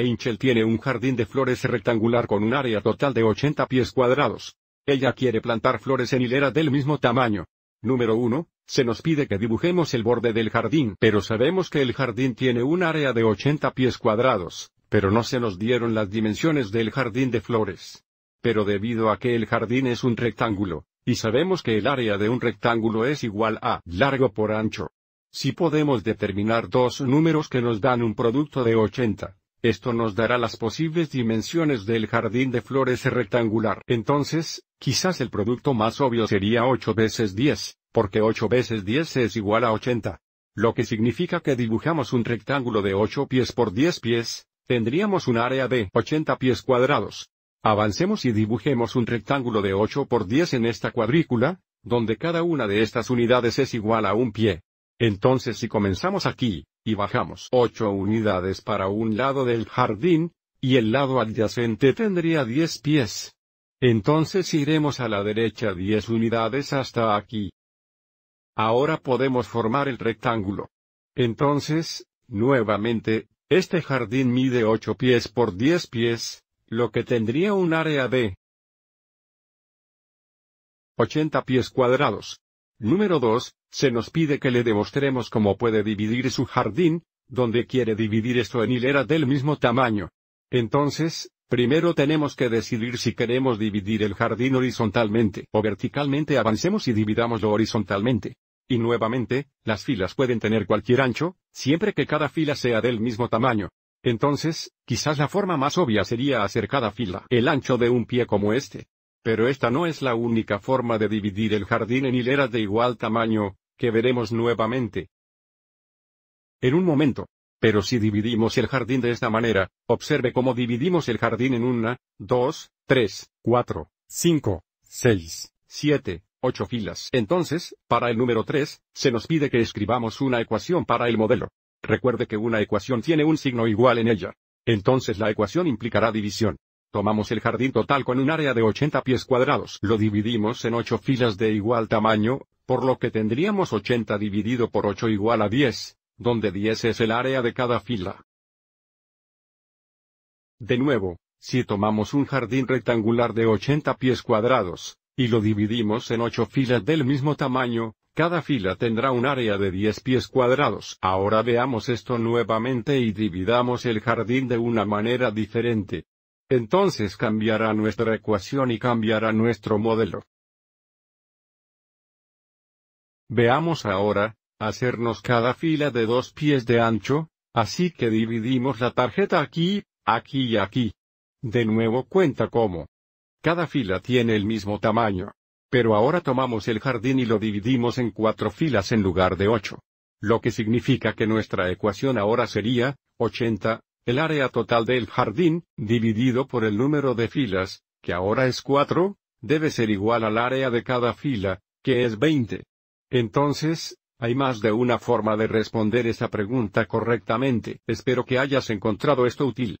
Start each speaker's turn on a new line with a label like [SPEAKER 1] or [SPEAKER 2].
[SPEAKER 1] Angel tiene un jardín de flores rectangular con un área total de 80 pies cuadrados. Ella quiere plantar flores en hilera del mismo tamaño. Número 1. Se nos pide que dibujemos el borde del jardín, pero sabemos que el jardín tiene un área de 80 pies cuadrados, pero no se nos dieron las dimensiones del jardín de flores. Pero debido a que el jardín es un rectángulo, y sabemos que el área de un rectángulo es igual a largo por ancho. Si podemos determinar dos números que nos dan un producto de 80, esto nos dará las posibles dimensiones del jardín de flores rectangular. Entonces, quizás el producto más obvio sería 8 veces 10, porque 8 veces 10 es igual a 80. Lo que significa que dibujamos un rectángulo de 8 pies por 10 pies, tendríamos un área de 80 pies cuadrados. Avancemos y dibujemos un rectángulo de 8 por 10 en esta cuadrícula, donde cada una de estas unidades es igual a un pie. Entonces si comenzamos aquí, y bajamos 8 unidades para un lado del jardín, y el lado adyacente tendría 10 pies. Entonces iremos a la derecha 10 unidades hasta aquí. Ahora podemos formar el rectángulo. Entonces, nuevamente, este jardín mide 8 pies por 10 pies, lo que tendría un área de 80 pies cuadrados. Número 2. Se nos pide que le demostremos cómo puede dividir su jardín, donde quiere dividir esto en hilera del mismo tamaño. Entonces, primero tenemos que decidir si queremos dividir el jardín horizontalmente o verticalmente. Avancemos y dividámoslo horizontalmente. Y nuevamente, las filas pueden tener cualquier ancho, siempre que cada fila sea del mismo tamaño. Entonces, quizás la forma más obvia sería hacer cada fila el ancho de un pie como este. Pero esta no es la única forma de dividir el jardín en hileras de igual tamaño, que veremos nuevamente. En un momento. Pero si dividimos el jardín de esta manera, observe cómo dividimos el jardín en una, dos, tres, cuatro, cinco, seis, siete, ocho filas. Entonces, para el número 3, se nos pide que escribamos una ecuación para el modelo. Recuerde que una ecuación tiene un signo igual en ella. Entonces la ecuación implicará división. Tomamos el jardín total con un área de 80 pies cuadrados. Lo dividimos en 8 filas de igual tamaño, por lo que tendríamos 80 dividido por 8 igual a 10, donde 10 es el área de cada fila. De nuevo, si tomamos un jardín rectangular de 80 pies cuadrados, y lo dividimos en 8 filas del mismo tamaño, cada fila tendrá un área de 10 pies cuadrados. Ahora veamos esto nuevamente y dividamos el jardín de una manera diferente. Entonces cambiará nuestra ecuación y cambiará nuestro modelo. Veamos ahora, hacernos cada fila de dos pies de ancho, así que dividimos la tarjeta aquí, aquí y aquí. De nuevo cuenta cómo. Cada fila tiene el mismo tamaño. Pero ahora tomamos el jardín y lo dividimos en cuatro filas en lugar de ocho. Lo que significa que nuestra ecuación ahora sería, 80, el área total del jardín, dividido por el número de filas, que ahora es 4, debe ser igual al área de cada fila, que es 20. Entonces, hay más de una forma de responder esa pregunta correctamente. Espero que hayas encontrado esto útil.